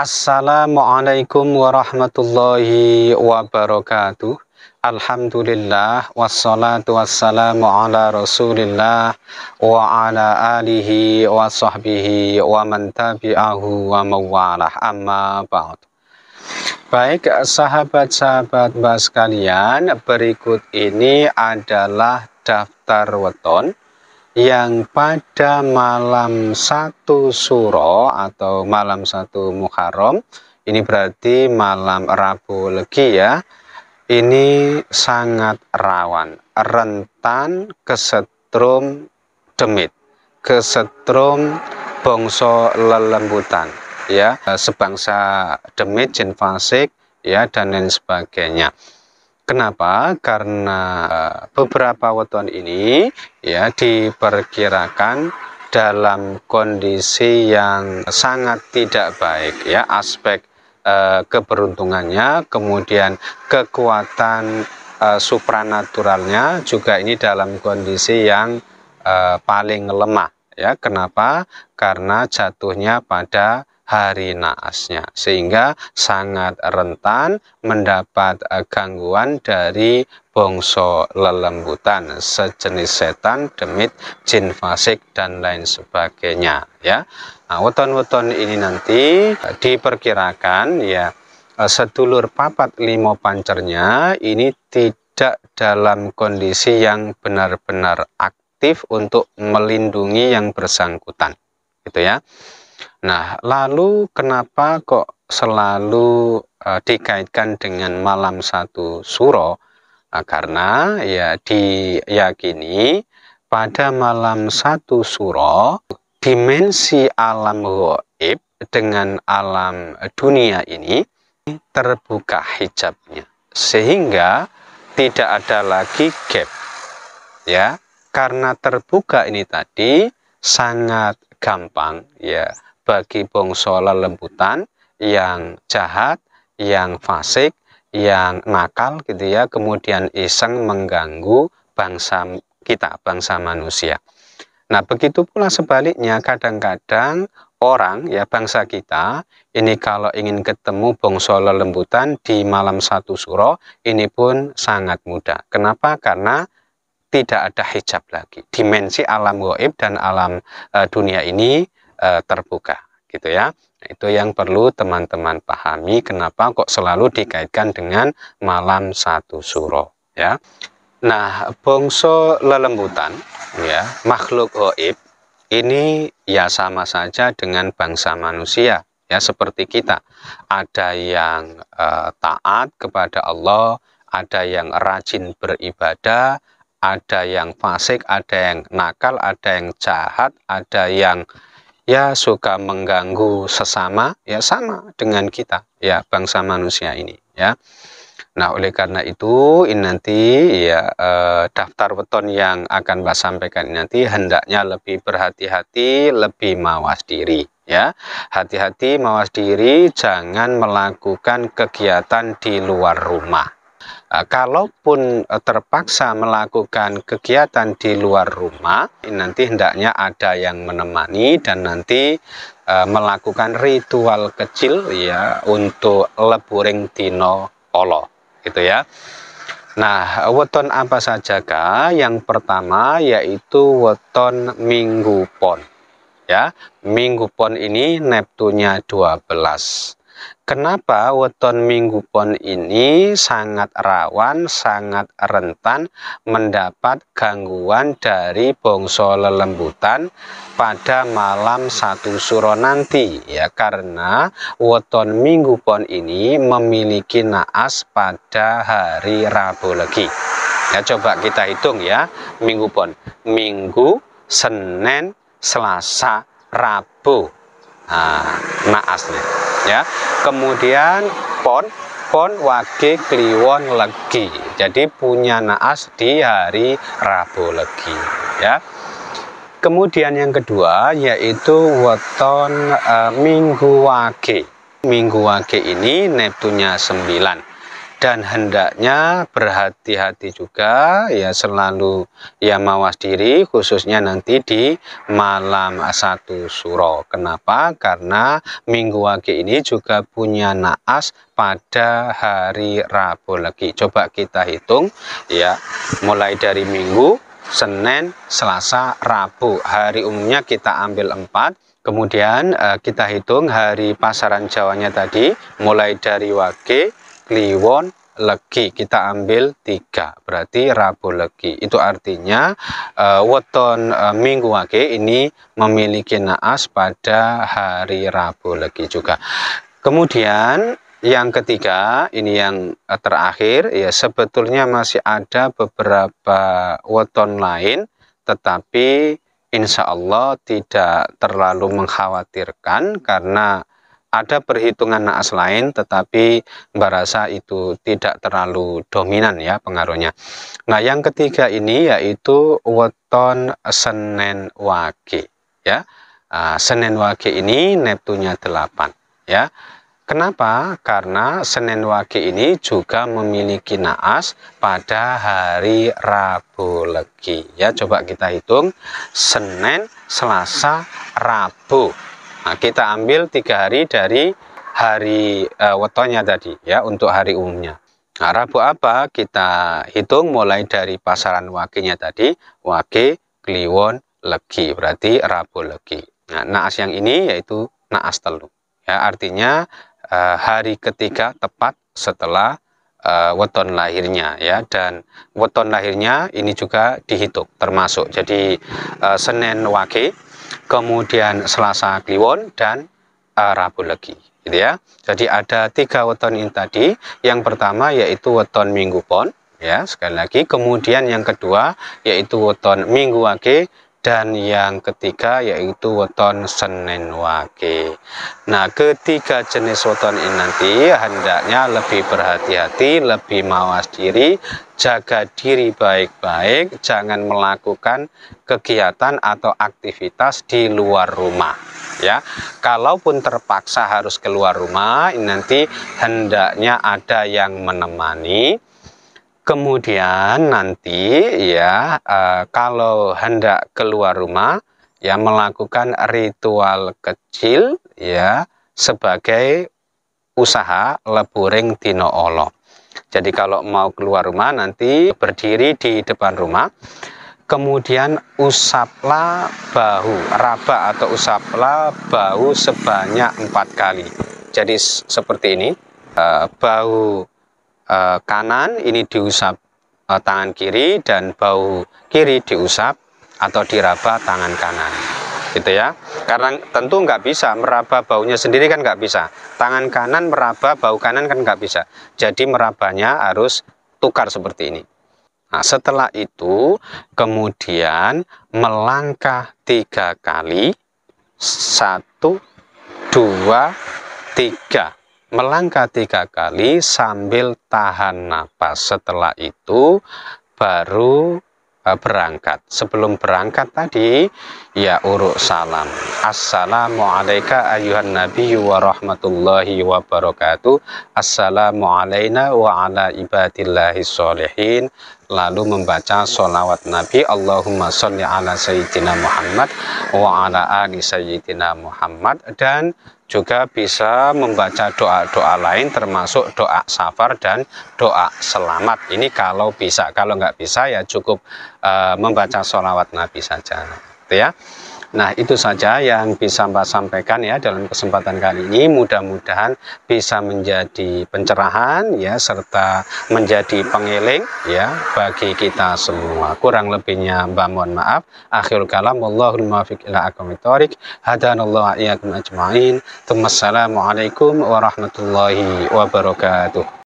Assalamualaikum warahmatullahi wabarakatuh Alhamdulillah Wassalatu wassalamu ala rasulillah Wa ala alihi wa sahbihi Wa man tabi'ahu wa mawalah Amma ba'du Baik sahabat-sahabat mbak sekalian Berikut ini adalah daftar weton yang pada malam satu suro atau malam satu Muharram ini berarti malam Rabu Legi ya ini sangat rawan rentan kesetrum demit kesetrum bongso lelembutan ya sebangsa demit jin fasik ya dan lain sebagainya Kenapa? Karena eh, beberapa weton ini ya diperkirakan dalam kondisi yang sangat tidak baik ya aspek eh, keberuntungannya kemudian kekuatan eh, supranaturalnya juga ini dalam kondisi yang eh, paling lemah ya kenapa karena jatuhnya pada hari naasnya sehingga sangat rentan mendapat e, gangguan dari bongso lelembutan sejenis setan demit jin fasik dan lain sebagainya ya nah weton-weton ini nanti diperkirakan ya e, sedulur papat limo pancernya ini tidak dalam kondisi yang benar-benar aktif untuk melindungi yang bersangkutan gitu ya Nah, lalu kenapa kok selalu uh, dikaitkan dengan malam satu suro? Nah, karena ya diyakini pada malam satu suro dimensi alam goib dengan alam dunia ini terbuka hijabnya sehingga tidak ada lagi gap ya karena terbuka ini tadi sangat gampang ya bagi bongso lelembutan yang jahat, yang fasik, yang nakal gitu ya, kemudian iseng mengganggu bangsa kita, bangsa manusia. Nah, begitu pula sebaliknya kadang-kadang orang ya bangsa kita ini kalau ingin ketemu bongso lelembutan di malam satu suro ini pun sangat mudah. Kenapa? Karena tidak ada hijab lagi. Dimensi alam goib dan alam e, dunia ini Eh, terbuka gitu ya. itu yang perlu teman-teman pahami kenapa kok selalu dikaitkan dengan malam satu suro ya. Nah, bongso lelembutan ya, makhluk oib ini ya sama saja dengan bangsa manusia ya seperti kita. Ada yang e, taat kepada Allah, ada yang rajin beribadah, ada yang fasik, ada yang nakal, ada yang jahat, ada yang ya suka mengganggu sesama ya sama dengan kita ya bangsa manusia ini ya Nah oleh karena itu ini nanti ya eh, daftar weton yang akan Mbak sampaikan ini nanti hendaknya lebih berhati-hati lebih mawas diri ya hati-hati mawas diri jangan melakukan kegiatan di luar rumah Eh, kalaupun eh, terpaksa melakukan kegiatan di luar rumah, nanti hendaknya ada yang menemani dan nanti eh, melakukan ritual kecil ya untuk leburing dino olo gitu ya. Nah, weton apa saja kak? Yang pertama yaitu weton Minggu Pon. Ya, Minggu Pon ini Neptunya 12 Kenapa weton minggu pon ini sangat rawan, sangat rentan mendapat gangguan dari bongso lelembutan pada malam satu suro nanti ya karena weton minggu pon ini memiliki naas pada hari Rabu lagi. Ya coba kita hitung ya minggu pon. Minggu, Senin, Selasa, Rabu. Nah, naasnya ya. Kemudian pon pon wage kliwon legi. Jadi punya naas di hari Rabu legi ya. Kemudian yang kedua yaitu weton uh, minggu wage. Minggu wage ini Neptunya 9 dan hendaknya berhati-hati juga ya selalu ya mawas diri khususnya nanti di malam satu suro kenapa karena minggu wage ini juga punya naas pada hari Rabu lagi coba kita hitung ya mulai dari minggu Senin Selasa Rabu hari umumnya kita ambil empat, Kemudian eh, kita hitung hari pasaran Jawanya tadi mulai dari Wage Kliwon Legi kita ambil tiga berarti Rabu Legi itu artinya uh, weton uh, Minggu Wage ini memiliki naas pada hari Rabu Legi juga kemudian yang ketiga ini yang eh, terakhir ya sebetulnya masih ada beberapa weton lain tetapi insya Allah tidak terlalu mengkhawatirkan karena ada perhitungan naas lain tetapi barasa itu tidak terlalu dominan ya pengaruhnya nah yang ketiga ini yaitu weton Senen Wage ya uh, ah, senen Wage ini Neptunya 8 ya Kenapa? Karena Senen Wage ini juga memiliki naas pada hari Rabu Legi. Ya, coba kita hitung Senen, Selasa, Rabu. Nah, kita ambil tiga hari dari hari e, eh, wetonya tadi ya untuk hari umumnya. Nah, Rabu apa? Kita hitung mulai dari pasaran wakinya tadi, wake, kliwon, legi. Berarti Rabu legi. Nah, naas yang ini yaitu naas telu. Ya, artinya e, hari ketiga tepat setelah e, weton lahirnya ya dan weton lahirnya ini juga dihitung termasuk. Jadi e, Senin wake kemudian Selasa Kliwon dan uh, Rabu Legi gitu ya. Jadi ada tiga weton ini tadi. Yang pertama yaitu weton Minggu Pon ya sekali lagi. Kemudian yang kedua yaitu weton Minggu Wage dan yang ketiga yaitu weton Senin Wage. Nah, ketiga jenis weton ini nanti hendaknya lebih berhati-hati, lebih mawas diri, jaga diri baik-baik, jangan melakukan kegiatan atau aktivitas di luar rumah. Ya, kalaupun terpaksa harus keluar rumah, ini nanti hendaknya ada yang menemani Kemudian nanti ya e, kalau hendak keluar rumah ya melakukan ritual kecil ya sebagai usaha leburing dino olo. Jadi kalau mau keluar rumah nanti berdiri di depan rumah. Kemudian usaplah bahu, raba atau usaplah bahu sebanyak empat kali. Jadi seperti ini, e, bahu Eh, kanan ini diusap eh, tangan kiri dan bau kiri diusap atau diraba tangan kanan gitu ya karena tentu nggak bisa meraba baunya sendiri kan nggak bisa tangan kanan meraba bau kanan kan nggak bisa jadi merabanya harus tukar seperti ini Nah, setelah itu kemudian melangkah tiga kali satu dua tiga melangkah tiga kali sambil tahan napas. Setelah itu baru eh, berangkat. Sebelum berangkat tadi, ya uruk salam. Assalamualaikum ayuhan Nabi wa rahmatullahi wa barakatuh. Assalamualaikum wa ala ibadillahi sholihin lalu membaca sholawat Nabi Allahumma sholli ala Sayyidina Muhammad wa ala ali Sayyidina Muhammad dan juga bisa membaca doa-doa lain termasuk doa safar dan doa selamat ini kalau bisa kalau nggak bisa ya cukup uh, membaca sholawat Nabi saja gitu ya Nah itu saja yang bisa Mbak sampaikan ya dalam kesempatan kali ini mudah-mudahan bisa menjadi pencerahan ya serta menjadi pengiling ya bagi kita semua. Kurang lebihnya Mbak mohon maaf. akhir kalam wallahul muwaffiq ila aqwamit thoriq. Hadanallahu iyyakum ajmain. Assalamualaikum warahmatullahi wabarakatuh.